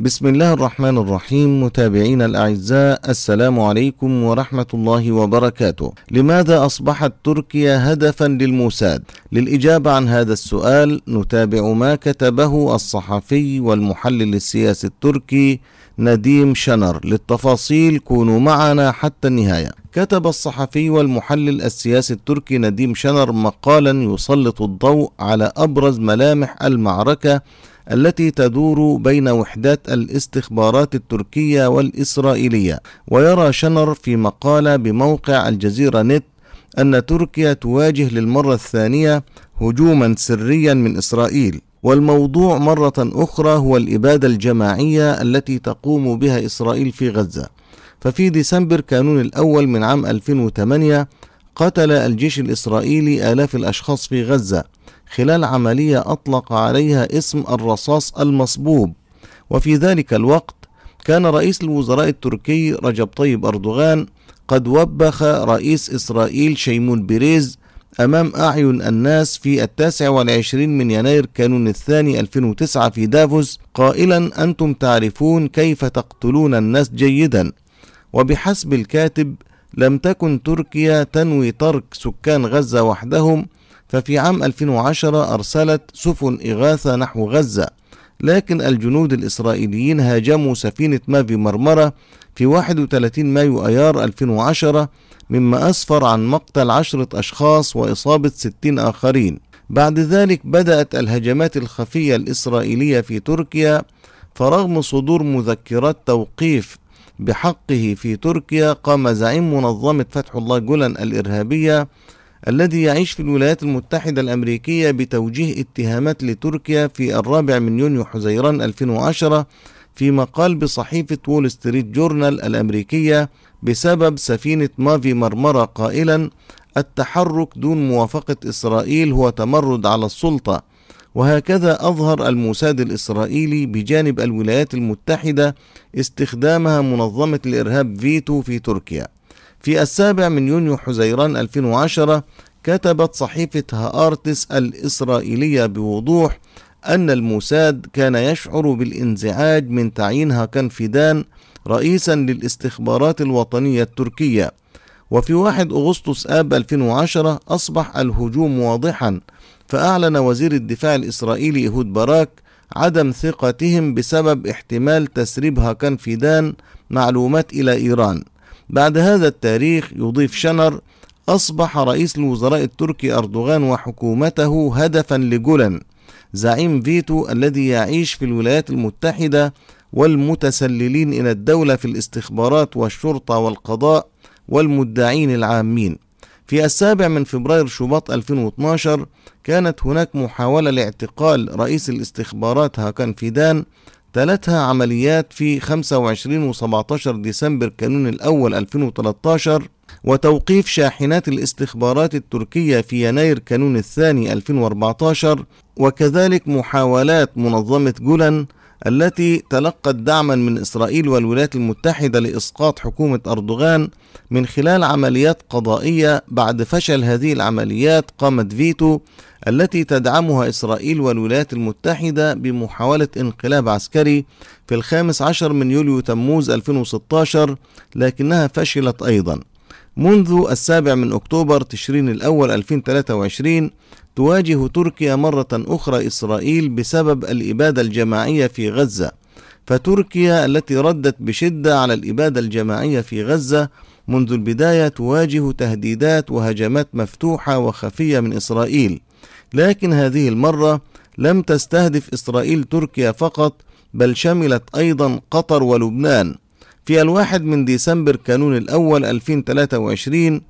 بسم الله الرحمن الرحيم متابعين الأعزاء السلام عليكم ورحمة الله وبركاته لماذا أصبحت تركيا هدفا للموساد؟ للإجابة عن هذا السؤال نتابع ما كتبه الصحفي والمحلل السياسي التركي نديم شنر للتفاصيل كونوا معنا حتى النهاية كتب الصحفي والمحلل السياسي التركي نديم شنر مقالا يسلط الضوء على أبرز ملامح المعركة التي تدور بين وحدات الاستخبارات التركية والإسرائيلية ويرى شنر في مقالة بموقع الجزيرة نت أن تركيا تواجه للمرة الثانية هجوما سريا من إسرائيل والموضوع مرة أخرى هو الإبادة الجماعية التي تقوم بها إسرائيل في غزة ففي ديسمبر كانون الأول من عام 2008 قتل الجيش الإسرائيلي آلاف الأشخاص في غزة خلال عملية أطلق عليها اسم الرصاص المصبوب وفي ذلك الوقت كان رئيس الوزراء التركي رجب طيب أردوغان قد وبخ رئيس إسرائيل شيمون بيريز أمام أعين الناس في التاسع والعشرين من يناير كانون الثاني 2009 في دافوس قائلا أنتم تعرفون كيف تقتلون الناس جيدا وبحسب الكاتب لم تكن تركيا تنوي ترك سكان غزة وحدهم ففي عام 2010 أرسلت سفن إغاثة نحو غزة لكن الجنود الإسرائيليين هاجموا سفينة مافي مرمرة في 31 مايو أيار 2010 مما أسفر عن مقتل عشرة أشخاص وإصابة 60 آخرين بعد ذلك بدأت الهجمات الخفية الإسرائيلية في تركيا فرغم صدور مذكرات توقيف بحقه في تركيا قام زعيم منظمة فتح الله جولان الإرهابية الذي يعيش في الولايات المتحدة الأمريكية بتوجيه اتهامات لتركيا في الرابع من يونيو حزيران 2010 في مقال بصحيفة وول ستريت جورنال الأمريكية بسبب سفينة مافي مرمرة قائلا التحرك دون موافقة إسرائيل هو تمرد على السلطة وهكذا أظهر الموساد الإسرائيلي بجانب الولايات المتحدة استخدامها منظمة الإرهاب فيتو في تركيا في السابع من يونيو حزيران 2010 كتبت صحيفة هارتس الإسرائيلية بوضوح أن الموساد كان يشعر بالانزعاج من تعيين هاكان فيدان رئيسا للاستخبارات الوطنية التركية وفي 1 أغسطس آب 2010 أصبح الهجوم واضحا فأعلن وزير الدفاع الإسرائيلي إيهود باراك عدم ثقتهم بسبب احتمال تسريب هاكان فيدان معلومات إلى إيران بعد هذا التاريخ يضيف شنر أصبح رئيس الوزراء التركي أردوغان وحكومته هدفا لجولان زعيم فيتو الذي يعيش في الولايات المتحدة والمتسللين إلى الدولة في الاستخبارات والشرطة والقضاء والمدعين العامين في السابع من فبراير شباط 2012 كانت هناك محاولة لاعتقال رئيس الاستخبارات هاكان فيدان تلتها عمليات في 25 و17 ديسمبر كانون الأول 2013 وتوقيف شاحنات الاستخبارات التركية في يناير كانون الثاني 2014 وكذلك محاولات منظمة جولان التي تلقت دعما من إسرائيل والولايات المتحدة لإسقاط حكومة أردوغان من خلال عمليات قضائية بعد فشل هذه العمليات قامت فيتو التي تدعمها إسرائيل والولايات المتحدة بمحاولة انقلاب عسكري في الخامس عشر من يوليو تموز 2016 لكنها فشلت أيضا منذ السابع من أكتوبر تشرين الأول 2023 تواجه تركيا مرة أخرى إسرائيل بسبب الإبادة الجماعية في غزة فتركيا التي ردت بشدة على الإبادة الجماعية في غزة منذ البداية تواجه تهديدات وهجمات مفتوحة وخفية من إسرائيل لكن هذه المرة لم تستهدف إسرائيل تركيا فقط بل شملت أيضا قطر ولبنان في الواحد من ديسمبر كانون الأول 2023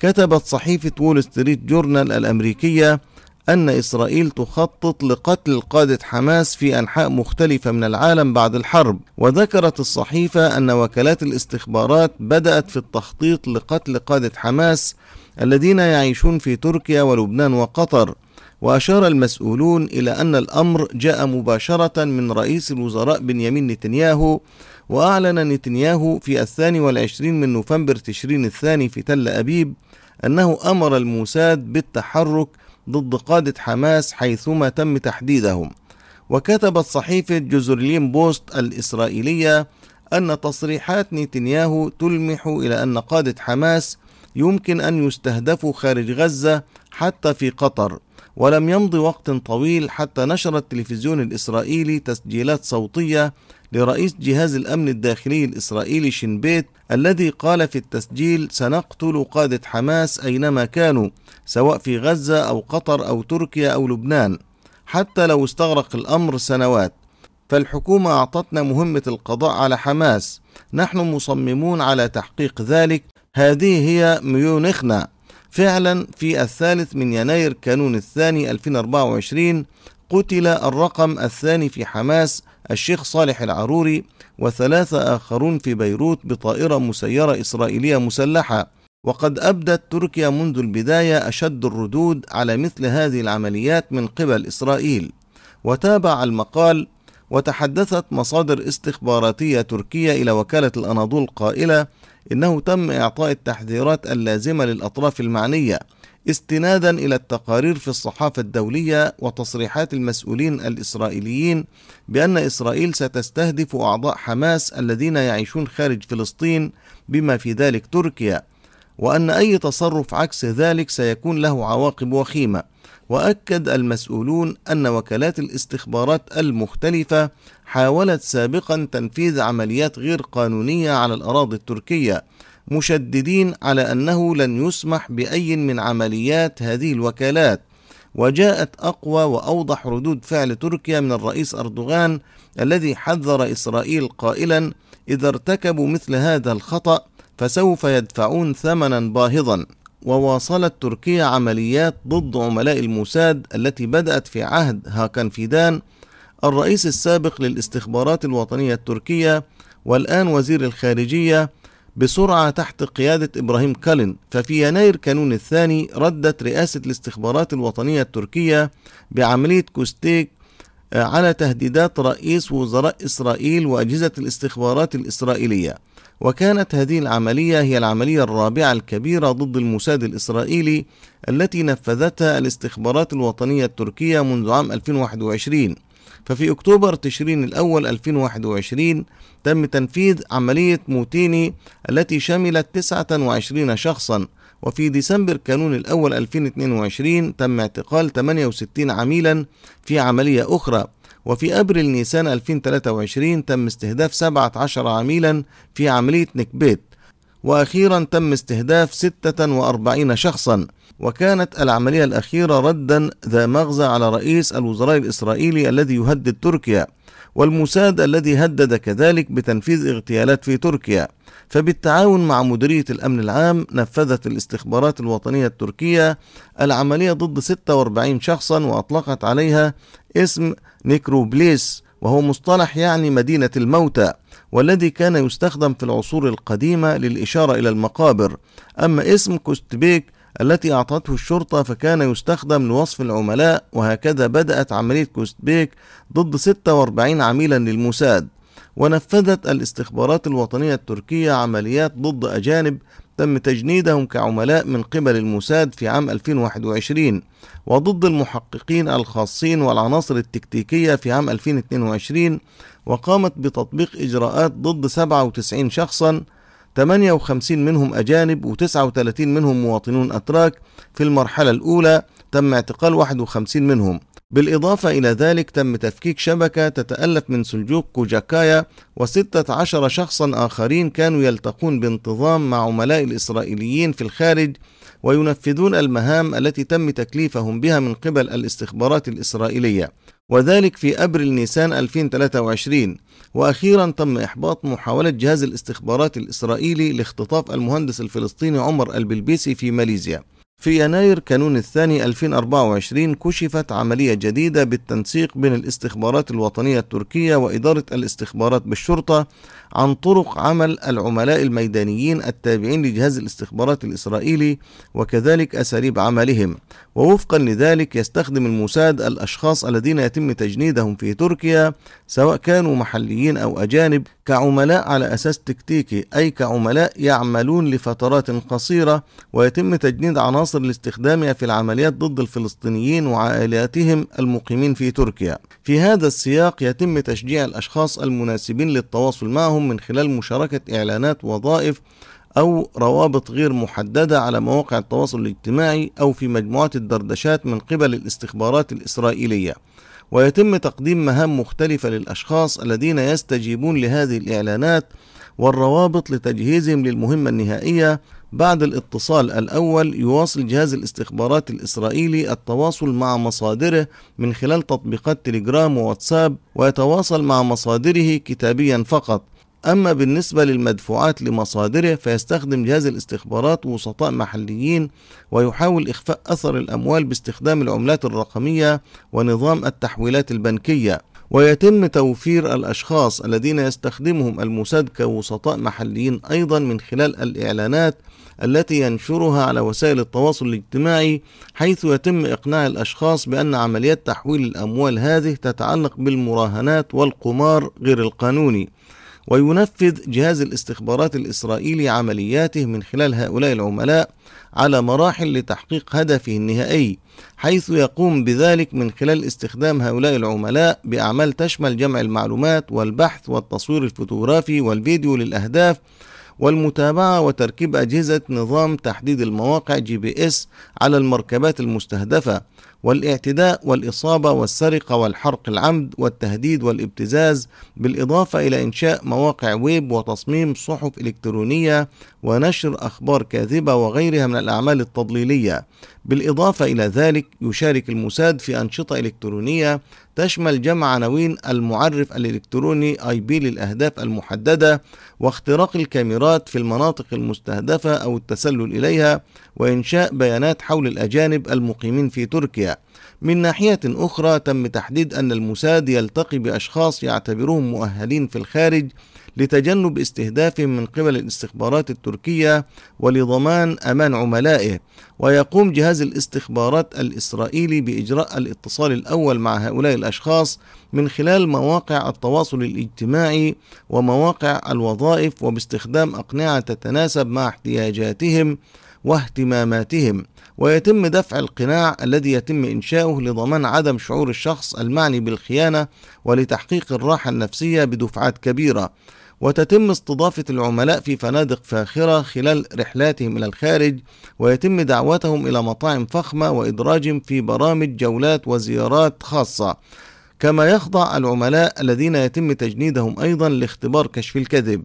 كتبت صحيفة وول ستريت جورنال الأمريكية أن إسرائيل تخطط لقتل قادة حماس في أنحاء مختلفة من العالم بعد الحرب، وذكرت الصحيفة أن وكالات الاستخبارات بدأت في التخطيط لقتل قادة حماس الذين يعيشون في تركيا ولبنان وقطر، وأشار المسؤولون إلى أن الأمر جاء مباشرة من رئيس الوزراء بنيامين نتنياهو وأعلن نتنياهو في الثاني والعشرين من نوفمبر تشرين الثاني في تل أبيب أنه أمر الموساد بالتحرك ضد قادة حماس حيثما تم تحديدهم وكتبت صحيفة جزرلين بوست الإسرائيلية أن تصريحات نتنياهو تلمح إلى أن قادة حماس يمكن أن يستهدفوا خارج غزة حتى في قطر ولم يمض وقت طويل حتى نشر التلفزيون الإسرائيلي تسجيلات صوتية لرئيس جهاز الأمن الداخلي الإسرائيلي شنبيت الذي قال في التسجيل سنقتل قادة حماس أينما كانوا سواء في غزة أو قطر أو تركيا أو لبنان حتى لو استغرق الأمر سنوات فالحكومة أعطتنا مهمة القضاء على حماس نحن مصممون على تحقيق ذلك هذه هي ميونخنا فعلا في الثالث من يناير كانون الثاني 2024 قتل الرقم الثاني في حماس الشيخ صالح العروري وثلاثة آخرون في بيروت بطائرة مسيرة إسرائيلية مسلحة وقد أبدت تركيا منذ البداية أشد الردود على مثل هذه العمليات من قبل إسرائيل وتابع المقال وتحدثت مصادر استخباراتية تركية إلى وكالة الأناضول قائلة إنه تم إعطاء التحذيرات اللازمة للأطراف المعنية استنادا إلى التقارير في الصحافة الدولية وتصريحات المسؤولين الإسرائيليين بأن إسرائيل ستستهدف أعضاء حماس الذين يعيشون خارج فلسطين بما في ذلك تركيا وأن أي تصرف عكس ذلك سيكون له عواقب وخيمة وأكد المسؤولون أن وكالات الاستخبارات المختلفة حاولت سابقا تنفيذ عمليات غير قانونية على الأراضي التركية مشددين على أنه لن يسمح بأي من عمليات هذه الوكالات وجاءت أقوى وأوضح ردود فعل تركيا من الرئيس أردوغان الذي حذر إسرائيل قائلا إذا ارتكبوا مثل هذا الخطأ فسوف يدفعون ثمنا باهظا وواصلت تركيا عمليات ضد عملاء الموساد التي بدأت في عهد هاكان فيدان الرئيس السابق للاستخبارات الوطنية التركية والآن وزير الخارجية بسرعة تحت قيادة إبراهيم كالن ففي يناير كانون الثاني ردت رئاسة الاستخبارات الوطنية التركية بعملية كوستيك على تهديدات رئيس وزراء إسرائيل وأجهزة الاستخبارات الإسرائيلية وكانت هذه العملية هي العملية الرابعة الكبيرة ضد الموساد الإسرائيلي التي نفذتها الاستخبارات الوطنية التركية منذ عام 2021 ففي أكتوبر تشرين الأول 2021 تم تنفيذ عملية موتيني التي شملت 29 شخصا وفي ديسمبر كانون الأول 2022 تم اعتقال 68 عميلا في عملية أخرى وفي أبريل نيسان 2023 تم استهداف 17 عميلا في عملية نكبيت وأخيرا تم استهداف 46 شخصا وكانت العملية الأخيرة ردا ذا مغزى على رئيس الوزراء الإسرائيلي الذي يهدد تركيا والموساد الذي هدد كذلك بتنفيذ اغتيالات في تركيا فبالتعاون مع مديرية الأمن العام نفذت الاستخبارات الوطنية التركية العملية ضد 46 شخصا وأطلقت عليها اسم نيكروبليس وهو مصطلح يعني مدينة الموتى والذي كان يستخدم في العصور القديمة للإشارة إلى المقابر أما اسم كوستبيك التي أعطته الشرطة فكان يستخدم لوصف العملاء وهكذا بدأت عملية كوستبيك ضد 46 عميلا للموساد ونفذت الاستخبارات الوطنية التركية عمليات ضد أجانب تم تجنيدهم كعملاء من قبل الموساد في عام 2021 وضد المحققين الخاصين والعناصر التكتيكية في عام 2022 وقامت بتطبيق إجراءات ضد 97 شخصاً 58 منهم أجانب و39 منهم مواطنون أتراك في المرحلة الأولى تم اعتقال 51 منهم بالإضافة إلى ذلك تم تفكيك شبكة تتألف من سلجوق كوجاكايا وستة عشر شخصا آخرين كانوا يلتقون بانتظام مع عملاء الإسرائيليين في الخارج وينفذون المهام التي تم تكليفهم بها من قبل الاستخبارات الإسرائيلية وذلك في أبريل نيسان 2023 وأخيرا تم إحباط محاولة جهاز الاستخبارات الإسرائيلي لاختطاف المهندس الفلسطيني عمر البلبيسي في ماليزيا في يناير كانون الثاني 2024 كشفت عملية جديدة بالتنسيق بين الاستخبارات الوطنية التركية وإدارة الاستخبارات بالشرطة عن طرق عمل العملاء الميدانيين التابعين لجهاز الاستخبارات الإسرائيلي وكذلك أساليب عملهم ووفقا لذلك يستخدم الموساد الأشخاص الذين يتم تجنيدهم في تركيا سواء كانوا محليين أو أجانب كعملاء على أساس تكتيكي أي كعملاء يعملون لفترات قصيرة ويتم تجنيد عناصر العناصر لاستخدامها في العمليات ضد الفلسطينيين وعائلاتهم المقيمين في تركيا. في هذا السياق يتم تشجيع الأشخاص المناسبين للتواصل معهم من خلال مشاركة إعلانات وظائف أو روابط غير محددة على مواقع التواصل الاجتماعي أو في مجموعات الدردشات من قبل الاستخبارات الإسرائيلية. ويتم تقديم مهام مختلفة للأشخاص الذين يستجيبون لهذه الإعلانات والروابط لتجهيزهم للمهمة النهائية بعد الاتصال الأول يواصل جهاز الاستخبارات الإسرائيلي التواصل مع مصادره من خلال تطبيقات تليجرام وواتساب ويتواصل مع مصادره كتابيا فقط أما بالنسبة للمدفوعات لمصادره فيستخدم جهاز الاستخبارات وسطاء محليين ويحاول إخفاء أثر الأموال باستخدام العملات الرقمية ونظام التحويلات البنكية ويتم توفير الأشخاص الذين يستخدمهم الموساد كوسطاء محليين أيضا من خلال الإعلانات التي ينشرها على وسائل التواصل الاجتماعي حيث يتم إقناع الأشخاص بأن عمليات تحويل الأموال هذه تتعلق بالمراهنات والقمار غير القانوني وينفذ جهاز الاستخبارات الإسرائيلي عملياته من خلال هؤلاء العملاء على مراحل لتحقيق هدفه النهائي حيث يقوم بذلك من خلال استخدام هؤلاء العملاء بأعمال تشمل جمع المعلومات والبحث والتصوير الفوتوغرافي والفيديو للأهداف والمتابعة وتركيب أجهزة نظام تحديد المواقع جي بي اس على المركبات المستهدفة والاعتداء والإصابة والسرقة والحرق العمد والتهديد والابتزاز بالإضافة إلى إنشاء مواقع ويب وتصميم صحف إلكترونية ونشر أخبار كاذبة وغيرها من الأعمال التضليلية بالإضافة إلى ذلك يشارك الموساد في أنشطة إلكترونية تشمل جمع عناوين المعرف الإلكتروني أي بي للأهداف المحددة واختراق الكاميرات في المناطق المستهدفة أو التسلل إليها وإنشاء بيانات حول الأجانب المقيمين في تركيا من ناحية أخرى تم تحديد أن الموساد يلتقي بأشخاص يعتبرهم مؤهلين في الخارج لتجنب استهداف من قبل الاستخبارات التركية ولضمان أمان عملائه ويقوم جهاز الاستخبارات الإسرائيلي بإجراء الاتصال الأول مع هؤلاء الأشخاص من خلال مواقع التواصل الاجتماعي ومواقع الوظائف وباستخدام أقنعة تتناسب مع احتياجاتهم واهتماماتهم ويتم دفع القناع الذي يتم انشاؤه لضمان عدم شعور الشخص المعني بالخيانه ولتحقيق الراحه النفسيه بدفعات كبيره وتتم استضافة العملاء في فنادق فاخرة خلال رحلاتهم إلى الخارج ويتم دعوتهم إلى مطاعم فخمة وإدراجهم في برامج جولات وزيارات خاصة كما يخضع العملاء الذين يتم تجنيدهم أيضا لاختبار كشف الكذب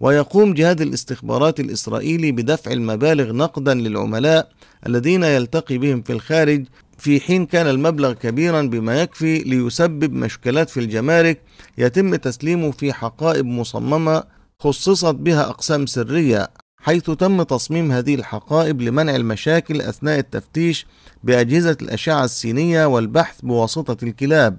ويقوم جهاز الاستخبارات الإسرائيلي بدفع المبالغ نقدا للعملاء الذين يلتقي بهم في الخارج في حين كان المبلغ كبيرا بما يكفي ليسبب مشكلات في الجمارك يتم تسليمه في حقائب مصممة خصصت بها أقسام سرية حيث تم تصميم هذه الحقائب لمنع المشاكل أثناء التفتيش بأجهزة الأشعة السينية والبحث بواسطة الكلاب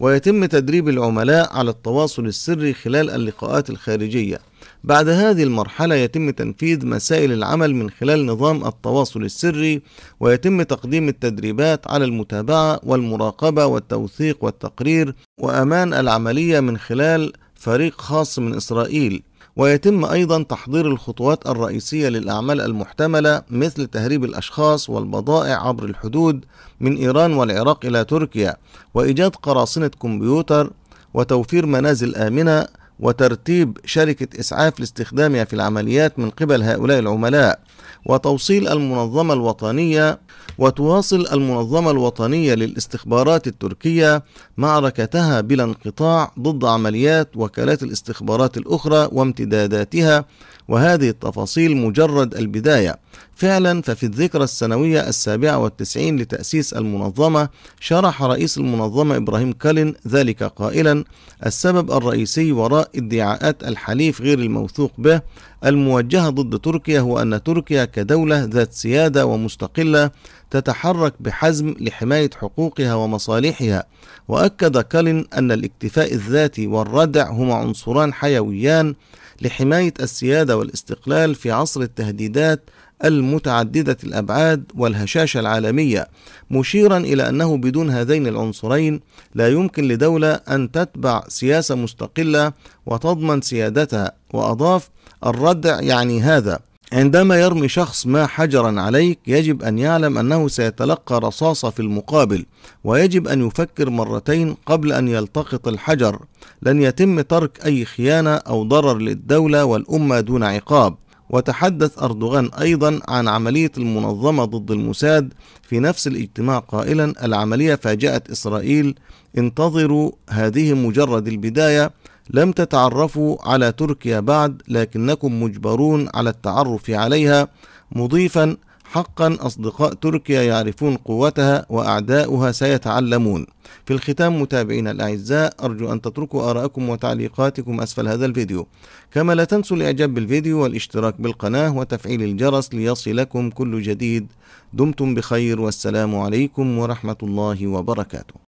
ويتم تدريب العملاء على التواصل السري خلال اللقاءات الخارجية. بعد هذه المرحلة يتم تنفيذ مسائل العمل من خلال نظام التواصل السري ويتم تقديم التدريبات على المتابعة والمراقبة والتوثيق والتقرير وأمان العملية من خلال فريق خاص من إسرائيل ويتم أيضا تحضير الخطوات الرئيسية للأعمال المحتملة مثل تهريب الأشخاص والبضائع عبر الحدود من إيران والعراق إلى تركيا وإيجاد قراصنة كمبيوتر وتوفير منازل آمنة وترتيب شركة إسعاف لاستخدامها في العمليات من قبل هؤلاء العملاء وتوصيل المنظمة الوطنية وتواصل المنظمة الوطنية للاستخبارات التركية معركتها بلا انقطاع ضد عمليات وكالات الاستخبارات الأخرى وامتداداتها وهذه التفاصيل مجرد البداية فعلا ففي الذكرى السنوية السابعة والتسعين لتأسيس المنظمة شرح رئيس المنظمة إبراهيم كالن ذلك قائلا السبب الرئيسي وراء ادعاءات الحليف غير الموثوق به الموجهة ضد تركيا هو أن تركيا كدولة ذات سيادة ومستقلة تتحرك بحزم لحماية حقوقها ومصالحها وأكد كالن أن الاكتفاء الذاتي والردع هما عنصران حيويان لحماية السيادة والاستقلال في عصر التهديدات المتعددة الأبعاد والهشاشة العالمية مشيرا إلى أنه بدون هذين العنصرين لا يمكن لدولة أن تتبع سياسة مستقلة وتضمن سيادتها وأضاف الردع يعني هذا عندما يرمي شخص ما حجرا عليك يجب أن يعلم أنه سيتلقى رصاصة في المقابل ويجب أن يفكر مرتين قبل أن يلتقط الحجر لن يتم ترك أي خيانة أو ضرر للدولة والأمة دون عقاب وتحدث أردوغان أيضا عن عملية المنظمة ضد الموساد في نفس الاجتماع قائلا العملية فاجأت إسرائيل انتظروا هذه مجرد البداية لم تتعرفوا على تركيا بعد لكنكم مجبرون على التعرف عليها مضيفا حقا أصدقاء تركيا يعرفون قوتها وأعداؤها سيتعلمون في الختام متابعينا الأعزاء أرجو أن تتركوا آراءكم وتعليقاتكم أسفل هذا الفيديو كما لا تنسوا الإعجاب بالفيديو والاشتراك بالقناة وتفعيل الجرس ليصلكم كل جديد دمتم بخير والسلام عليكم ورحمة الله وبركاته